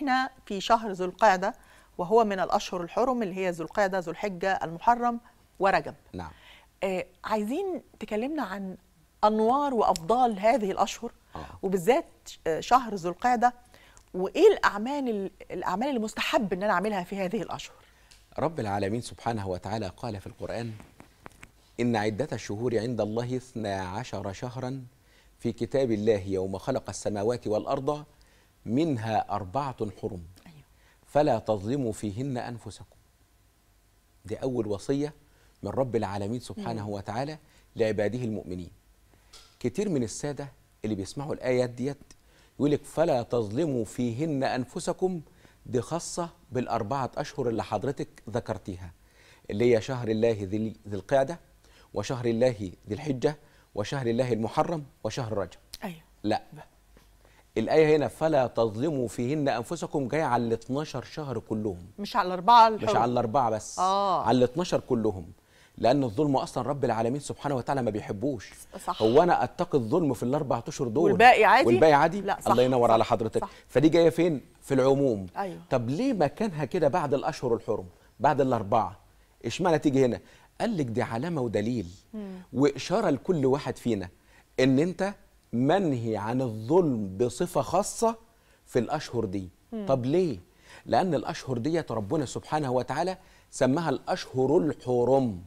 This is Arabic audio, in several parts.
احنا في شهر ذو القعده وهو من الاشهر الحرم اللي هي ذو القعده ذو الحجه المحرم ورجب نعم آه عايزين تكلمنا عن انوار وافضال هذه الاشهر آه. وبالذات آه، شهر ذو القعده وايه الاعمال الاعمال المستحب ان انا اعملها في هذه الاشهر رب العالمين سبحانه وتعالى قال في القران ان عده الشهور عند الله اثنا عشر شهرا في كتاب الله يوم خلق السماوات والارض منها أربعة حرم أيوة. فلا تظلموا فيهن أنفسكم دي أول وصية من رب العالمين سبحانه وتعالى لعباده المؤمنين كتير من السادة اللي بيسمعوا الآيات ديت يقول لك فلا تظلموا فيهن أنفسكم دي خاصة بالأربعة أشهر اللي حضرتك ذكرتيها اللي هي شهر الله ذي القعدة وشهر الله ذي الحجة وشهر الله المحرم وشهر رجب أيوة. لا الايه هنا فلا تظلموا فيهن انفسكم جايه على ال 12 شهر كلهم مش على الاربعه الحر. مش على الاربعه بس آه. على ال 12 كلهم لان الظلم اصلا رب العالمين سبحانه وتعالى ما بيحبوش صح. هو انا اتقي الظلم في الاربع اشهر دول والباقي عادي والباقي عادي لا صح. الله ينور صح. على حضرتك صح. فدي جايه فين في العموم أيوه. طب ليه مكانها كده بعد الاشهر الحرم بعد الاربعه اشمعنى تيجي هنا قال لك دي علامه ودليل مم. واشاره لكل واحد فينا ان انت منهي عن الظلم بصفه خاصه في الاشهر دي مم. طب ليه لان الاشهر ديت ربنا سبحانه وتعالى سماها الاشهر الحرم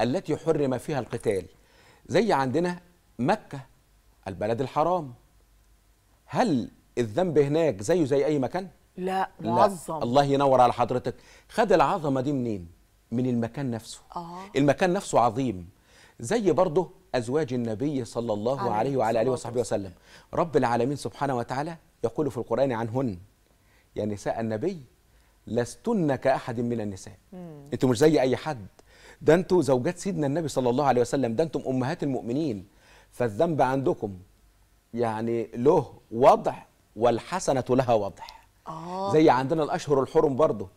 التي حرم فيها القتال زي عندنا مكه البلد الحرام هل الذنب هناك زيه زي اي مكان لا معظم لا. الله ينور على حضرتك خد العظمه دي منين من المكان نفسه آه. المكان نفسه عظيم زي برضه أزواج النبي صلى الله عليه, عليه وعلى آله وصحبه وسلم رب العالمين سبحانه وتعالى يقول في القرآن عنهن يا نساء النبي لستن كأحد من النساء أنتم مش زي أي حد ده أنتم زوجات سيدنا النبي صلى الله عليه وسلم ده أنتم أمهات المؤمنين فالذنب عندكم يعني له وضع والحسنة لها وضع آه. زي عندنا الأشهر الحرم برضه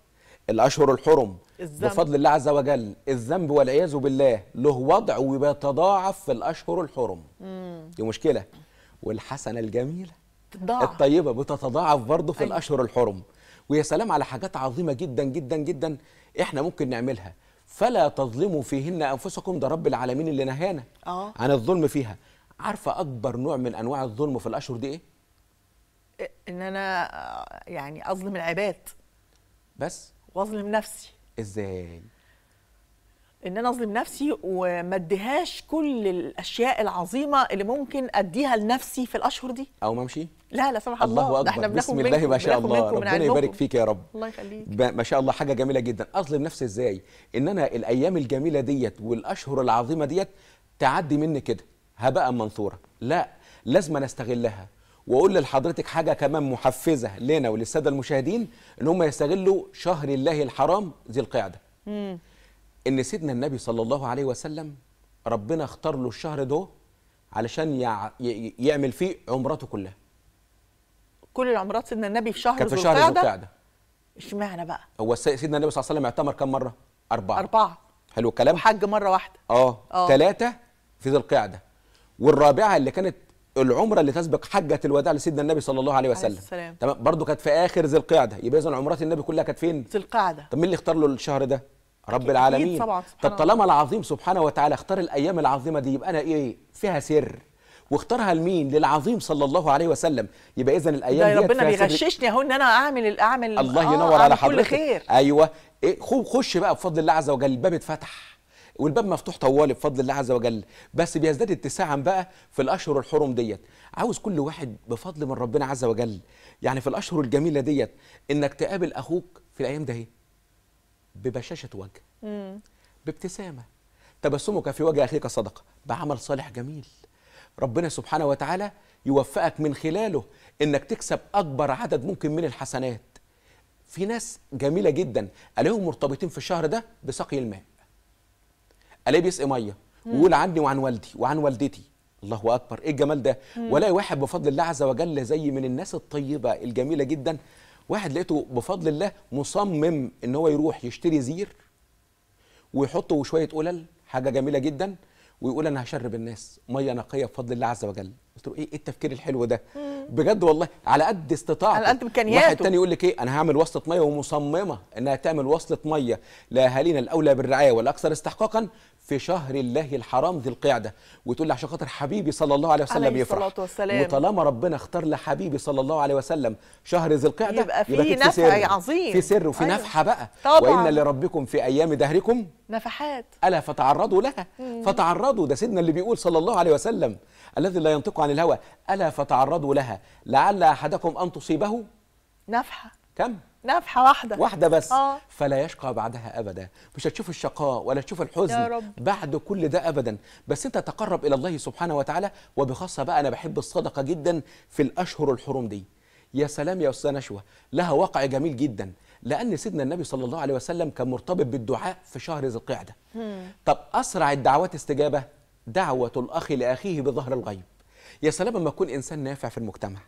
الأشهر الحرم الزنب. بفضل الله عز وجل الذنب والعياذ بالله له وضع وبيتضاعف في الأشهر الحرم مم. دي مشكلة والحسنة الجميلة تضاعف الطيبة بتتضاعف برضه في أي. أيوة. الأشهر الحرم ويا سلام على حاجات عظيمة جدا جدا جدا إحنا ممكن نعملها فلا تظلموا فيهن أنفسكم ده رب العالمين اللي نهانا آه. عن الظلم فيها عارفة أكبر نوع من أنواع الظلم في الأشهر دي إيه؟, إيه، إن أنا آه، يعني أظلم العباد بس واظلم نفسي ازاي ان انا اظلم نفسي وما اديهاش كل الاشياء العظيمه اللي ممكن اديها لنفسي في الاشهر دي او ما امشي لا لا سمح الله, الله أكبر. احنا بسم الله ما شاء الله ربنا يبارك فيك يا رب الله يخليك ما شاء الله حاجه جميله جدا اظلم نفسي ازاي ان انا الايام الجميله ديت والاشهر العظيمه ديت تعدي مني كده هباء منثوره لا لازم نستغلها استغلها واقول لحضرتك حاجه كمان محفزه لنا وللساده المشاهدين ان هم يستغلوا شهر الله الحرام ذي القعده مم. ان سيدنا النبي صلى الله عليه وسلم ربنا اختار له الشهر ده علشان يع... ي... يعمل فيه عمرته كلها كل العمرات سيدنا النبي في شهر في ذي القعده اشمعنى بقى هو سيدنا النبي صلى الله عليه وسلم اعتمر كم مره اربعه اربعه حلو الكلام وحج مره واحده اه ثلاثه آه. في ذي القعده والرابعه اللي كانت العمره اللي تسبق حجه الوداع لسيدنا النبي صلى الله عليه وسلم عليه تمام برضه كانت في اخر ذي القعده يبقى اذا عمرات النبي كلها كانت فين ذي القعده طب مين اللي اختار له الشهر ده رب العالمين طبعا طب طالما العظيم سبحانه وتعالى اختار الايام العظيمه دي يبقى انا ايه فيها سر واختارها لمين للعظيم صلى الله عليه وسلم يبقى اذا الايام دي ربنا بيغششني اهو ان انا اعمل اعمل الله آه، ينور آه على حضرتك كل خير ايوه إيه خش بقى بفضل الله عز وجل الباب اتفتح والباب مفتوح طوالي بفضل الله عز وجل بس بيزداد اتساعا بقى في الاشهر الحرم ديت عاوز كل واحد بفضل من ربنا عز وجل يعني في الاشهر الجميله ديت انك تقابل اخوك في الايام ده ببشاشه وجه بابتسامه تبسمك في وجه اخيك صدقه بعمل صالح جميل ربنا سبحانه وتعالى يوفقك من خلاله انك تكسب اكبر عدد ممكن من الحسنات في ناس جميله جدا الاقيهم مرتبطين في الشهر ده بسقي الماء الاقي بيسقي ميه ويقول عني وعن والدي وعن والدتي الله اكبر ايه الجمال ده والاقي واحد بفضل الله عز وجل زي من الناس الطيبه الجميله جدا واحد لقيته بفضل الله مصمم ان هو يروح يشتري زير ويحطه وشويه قلل حاجه جميله جدا ويقول انا هشرب الناس ميه نقيه بفضل الله عز وجل قلت له إيه-, ايه التفكير الحلو ده بجد والله على قد استطاعته على قد امكانياته واحد تاني يقول لك ايه انا هعمل وصله ميه ومصممه انها تعمل وصله ميه لاهالينا الاولى بالرعايه والاكثر استحقاقا في شهر الله الحرام ذي القعده وتقول لي عشان خاطر حبيبي صلى الله عليه وسلم عليه يفرح الصلاه والسلام وطالما ربنا اختار لحبيبي صلى الله عليه وسلم شهر ذي القعده يبقى, يبقى فيه نفع عظيم في سر وفي أيوه. نفحه بقى طبعا وان لربكم في ايام دهركم نفحات الا فتعرضوا لها مم. فتعرضوا ده سيدنا اللي بيقول صلى الله عليه وسلم الذي لا ينطق عن الهوى ألا فتعرضوا لها لعل أحدكم أن تصيبه نفحة كم؟ نفحة واحدة واحدة بس آه. فلا يشقى بعدها أبدا مش هتشوف الشقاء ولا تشوف الحزن يا رب. بعد كل ده أبدا بس أنت تقرب إلى الله سبحانه وتعالى وبخاصة بقى أنا بحب الصدقة جدا في الأشهر الحرم دي يا سلام يا أستاذ نشوة لها وقع جميل جدا لأن سيدنا النبي صلى الله عليه وسلم كان مرتبط بالدعاء في شهر ذي القعدة طب أسرع الدعوات استجابة دعوة الأخ لأخيه بظهر الغيب يا سلام لما يكون انسان نافع في المجتمع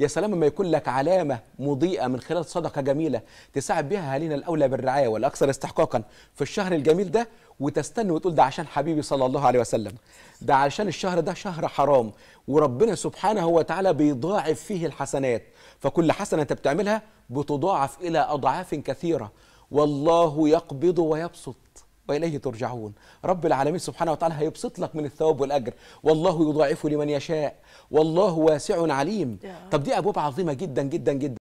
يا سلام لما يكون لك علامة مضيئة من خلال صدقة جميلة تساعد بها أهالينا الأولى بالرعاية والأكثر استحقاقا في الشهر الجميل ده وتستنى وتقول ده عشان حبيبي صلى الله عليه وسلم ده عشان الشهر ده شهر حرام وربنا سبحانه وتعالى بيضاعف فيه الحسنات فكل حسنة أنت بتعملها بتضاعف إلى أضعاف كثيرة والله يقبض ويبسط واليه ترجعون رب العالمين سبحانه وتعالى هيبسط لك من الثواب والاجر والله يضاعفه لمن يشاء والله واسع عليم طب دي ابواب عظيمه جدا جدا جدا